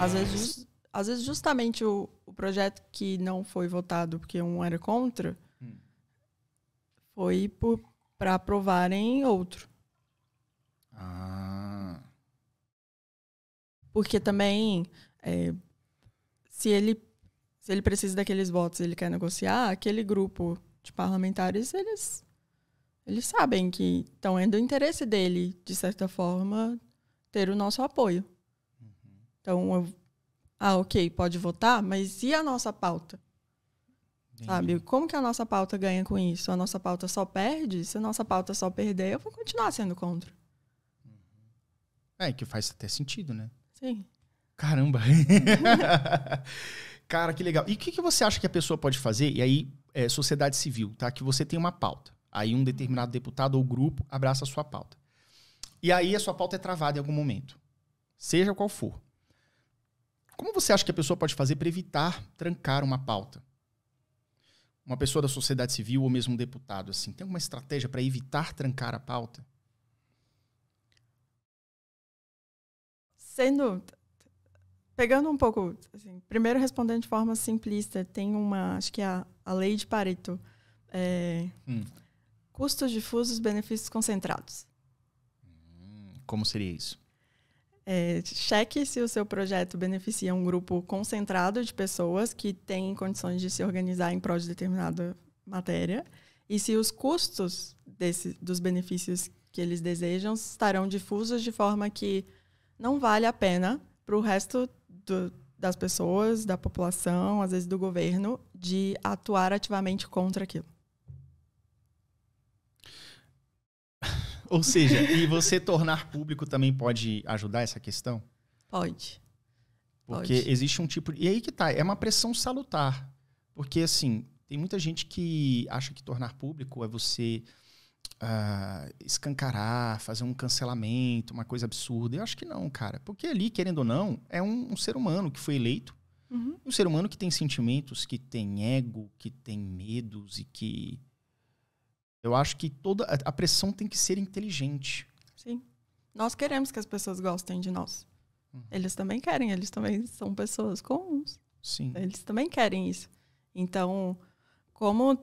Às vezes, é. às vezes justamente o, o projeto que não foi votado porque um era contra hum. foi para aprovarem outro. Ah. Porque também, é, se, ele, se ele precisa daqueles votos ele quer negociar, aquele grupo de parlamentares, eles, eles sabem que estão indo é do interesse dele, de certa forma, ter o nosso apoio. Então, eu, ah, ok, pode votar, mas e a nossa pauta? Entendi. Sabe? Como que a nossa pauta ganha com isso? A nossa pauta só perde? Se a nossa pauta só perder, eu vou continuar sendo contra. Uhum. É, que faz até sentido, né? Sim. Caramba! Cara, que legal. E o que, que, você acha que a pessoa pode fazer? E aí, é, sociedade civil, tá? Que você tem uma pauta. Aí um determinado deputado ou grupo abraça a sua pauta. E aí a sua pauta é travada em algum momento. Seja qual for. Como você acha que a pessoa pode fazer para evitar trancar uma pauta? Uma pessoa da sociedade civil ou mesmo um deputado, assim, tem alguma estratégia para evitar trancar a pauta? Sendo pegando um pouco, assim, primeiro respondendo de forma simplista, tem uma, acho que é a, a lei de Pareto, é, hum. custos difusos, benefícios concentrados. Hum, como seria isso? É, cheque se o seu projeto beneficia um grupo concentrado de pessoas que têm condições de se organizar em prol de determinada matéria e se os custos desse, dos benefícios que eles desejam estarão difusos de forma que não vale a pena para o resto do, das pessoas, da população, às vezes do governo, de atuar ativamente contra aquilo. Ou seja, e você tornar público também pode ajudar essa questão? Pode. Porque pode. existe um tipo. E aí que tá, é uma pressão salutar. Porque, assim, tem muita gente que acha que tornar público é você uh, escancarar, fazer um cancelamento, uma coisa absurda. Eu acho que não, cara. Porque ali, querendo ou não, é um, um ser humano que foi eleito. Uhum. Um ser humano que tem sentimentos, que tem ego, que tem medos e que eu acho que toda a pressão tem que ser inteligente. Sim. Nós queremos que as pessoas gostem de nós. Uhum. Eles também querem, eles também são pessoas comuns. Sim. Eles também querem isso. Então, como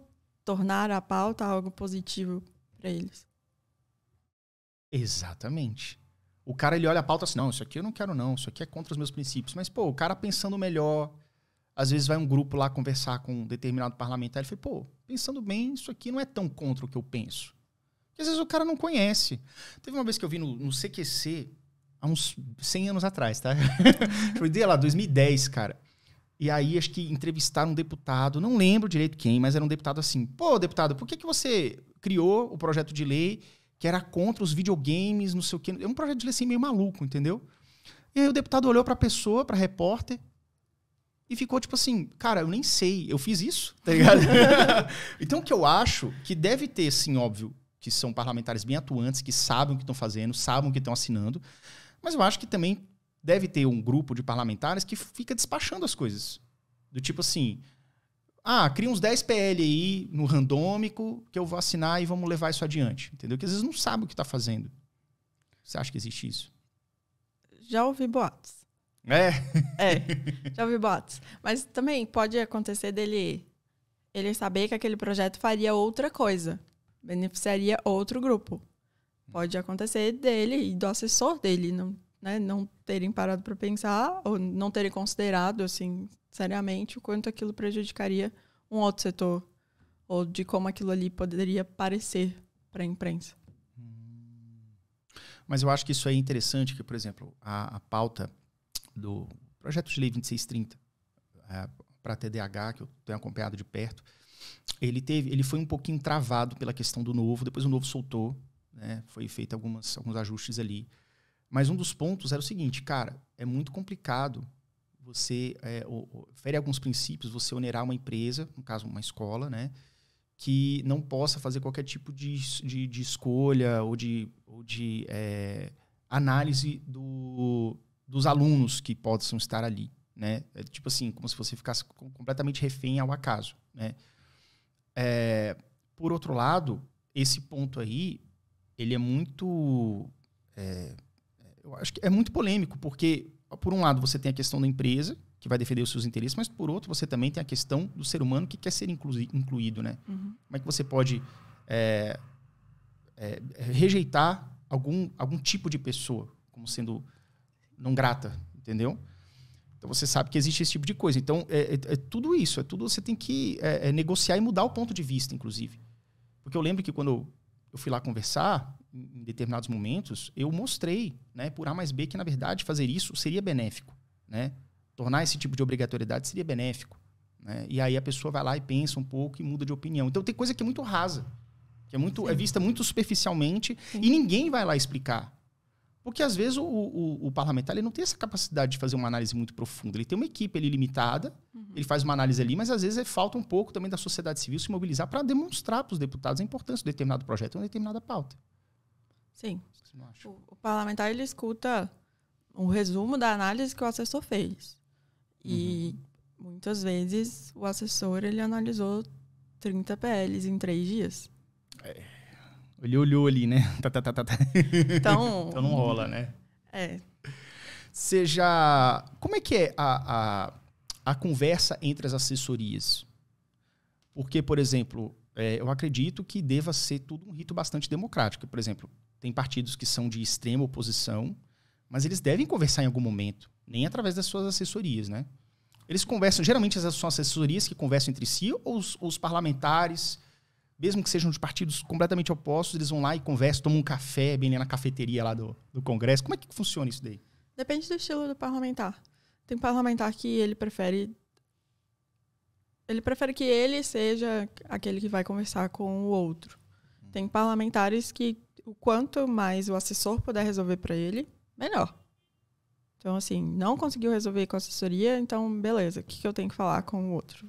tornar a pauta algo positivo para eles? Exatamente. O cara ele olha a pauta assim, não, isso aqui eu não quero não, isso aqui é contra os meus princípios. Mas pô, o cara pensando melhor, às vezes vai um grupo lá conversar com um determinado parlamentar e fala, pô, pensando bem, isso aqui não é tão contra o que eu penso. Porque às vezes o cara não conhece. Teve uma vez que eu vi no, no CQC, há uns 100 anos atrás, tá? Foi de lá, 2010, cara. E aí acho que entrevistaram um deputado, não lembro direito quem, mas era um deputado assim, pô, deputado, por que, que você criou o projeto de lei que era contra os videogames, não sei o quê? É um projeto de lei assim meio maluco, entendeu? E aí o deputado olhou para a pessoa, para repórter, e ficou tipo assim, cara, eu nem sei, eu fiz isso, tá ligado? então o que eu acho que deve ter, sim, óbvio, que são parlamentares bem atuantes, que sabem o que estão fazendo, sabem o que estão assinando, mas eu acho que também deve ter um grupo de parlamentares que fica despachando as coisas. Do tipo assim, ah, cria uns 10 PL aí no randômico que eu vou assinar e vamos levar isso adiante. Entendeu? Que às vezes não sabe o que está fazendo. Você acha que existe isso? Já ouvi boatos. É? É, já ouvi boatos. Mas também pode acontecer dele ele saber que aquele projeto faria outra coisa, beneficiaria outro grupo. Pode acontecer dele e do assessor dele não, né, não terem parado para pensar ou não terem considerado assim seriamente o quanto aquilo prejudicaria um outro setor ou de como aquilo ali poderia parecer para a imprensa. Hum. Mas eu acho que isso é interessante, que, por exemplo, a, a pauta do projeto de lei 2630 é, para TDAH, que eu tenho acompanhado de perto, ele teve, ele foi um pouquinho travado pela questão do novo, depois o novo soltou, né, foi feito algumas, alguns ajustes ali. Mas um dos pontos era o seguinte, cara, é muito complicado você é, fere alguns princípios, você onerar uma empresa, no caso uma escola, né, que não possa fazer qualquer tipo de, de, de escolha ou de, ou de é, análise do, dos alunos que possam estar ali, né? É tipo assim, como se você ficasse completamente refém ao acaso, né? É, por outro lado, esse ponto aí, ele é muito... É, é eu acho que é muito polêmico, porque, por um lado, você tem a questão da empresa, que vai defender os seus interesses, mas, por outro, você também tem a questão do ser humano que quer ser incluído, né? Uhum. Como é que você pode é, é rejeitar algum, algum tipo de pessoa como sendo não grata, entendeu? Então você sabe que existe esse tipo de coisa. Então é, é, é tudo isso, é tudo você tem que é, é negociar e mudar o ponto de vista, inclusive. Porque eu lembro que quando eu fui lá conversar, em determinados momentos, eu mostrei, né, por A mais B, que na verdade fazer isso seria benéfico, né? Tornar esse tipo de obrigatoriedade seria benéfico, né? E aí a pessoa vai lá e pensa um pouco e muda de opinião. Então tem coisa que é muito rasa, que é muito é vista muito superficialmente Sim. e ninguém vai lá explicar porque às vezes o, o, o, parlamentar ele não tem essa capacidade de fazer uma análise muito profunda. Ele tem uma equipe ali limitada, uhum. ele faz uma análise ali, mas às vezes é, falta um pouco também da sociedade civil se mobilizar para demonstrar para os deputados a importância de determinado projeto ou de determinada pauta. Sim. O, o, parlamentar ele escuta um resumo da análise que o assessor fez. E uhum. muitas vezes o assessor ele analisou 30 PLs em três dias. É. Ele olhou ali, né? Tá, tá, tá, tá, tá, Então, então não rola, né? É. Seja. Como é que é a, a, a conversa entre as assessorias? Porque, por exemplo, é, eu acredito que deva ser tudo um rito bastante democrático. Por exemplo, tem partidos que são de extrema oposição, mas eles devem conversar em algum momento, nem através das suas assessorias, né? Eles conversam, geralmente são assessorias que conversam entre si, ou os, os parlamentares mesmo que sejam de partidos completamente opostos, eles vão lá e conversam, tomam um café bem na cafeteria lá do, do Congresso. Como é que funciona isso daí? Depende do estilo do parlamentar. Tem parlamentar que ele prefere. Ele prefere que ele seja aquele que vai conversar com o outro. Tem parlamentares que o quanto mais o assessor puder resolver para ele, melhor. Então, assim, não conseguiu resolver com a assessoria, então beleza, o que, que eu tenho que falar com o outro?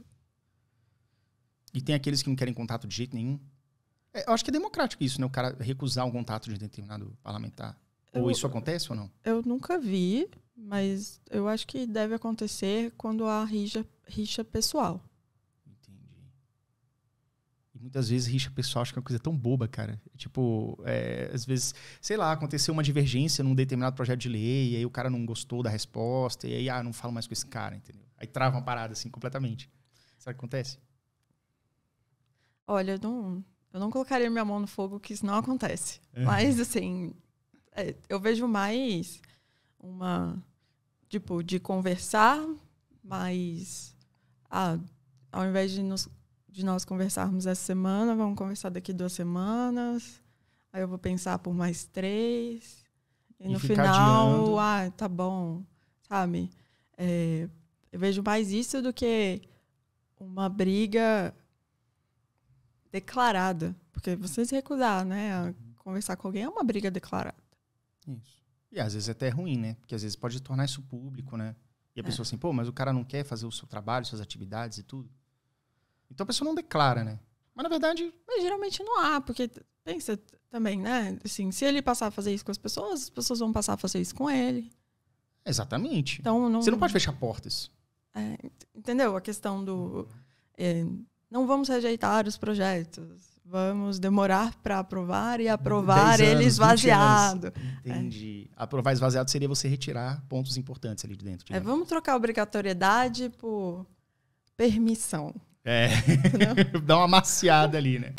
E tem aqueles que não querem contato de jeito nenhum. É, eu acho que é democrático isso, né? O cara recusar um contato de determinado parlamentar. Eu, ou isso acontece ou não? Eu nunca vi, mas eu acho que deve acontecer quando há rixa, rixa pessoal. Entendi. E muitas vezes rixa pessoal acho que é uma coisa tão boba, cara. Tipo, é, às vezes, sei lá, aconteceu uma divergência num determinado projeto de lei, e aí o cara não gostou da resposta, e aí, ah, não falo mais com esse cara, entendeu? Aí trava uma parada assim completamente. Será que acontece? Olha, eu não, eu não colocaria minha mão no fogo que isso não acontece. É. Mas, assim, é, eu vejo mais uma. Tipo, de conversar, mas. Ah, ao invés de, nos, de nós conversarmos essa semana, vamos conversar daqui duas semanas. Aí eu vou pensar por mais três. E, e no final, adiando. ah, tá bom. Sabe? É, eu vejo mais isso do que uma briga declarada. Porque você se recusar, né, a conversar com alguém é uma briga declarada. Isso. E às vezes é até ruim, né? Porque às vezes pode tornar isso público, né? E a é. pessoa assim, pô, mas o cara não quer fazer o seu trabalho, suas atividades e tudo. Então a pessoa não declara, né? Mas na verdade. Mas geralmente não há, porque pensa também, né? Assim, se ele passar a fazer isso com as pessoas, as pessoas vão passar a fazer isso com ele. Exatamente. Então, não... Você não pode fechar portas. É, entendeu? A questão do. É, não vamos rejeitar os projetos, vamos demorar para aprovar e aprovar anos, ele esvaziado. Entendi. É. Aprovar esvaziado seria você retirar pontos importantes ali de dentro. é, vamos trocar obrigatoriedade por permissão. É, dá uma maciada ali, né?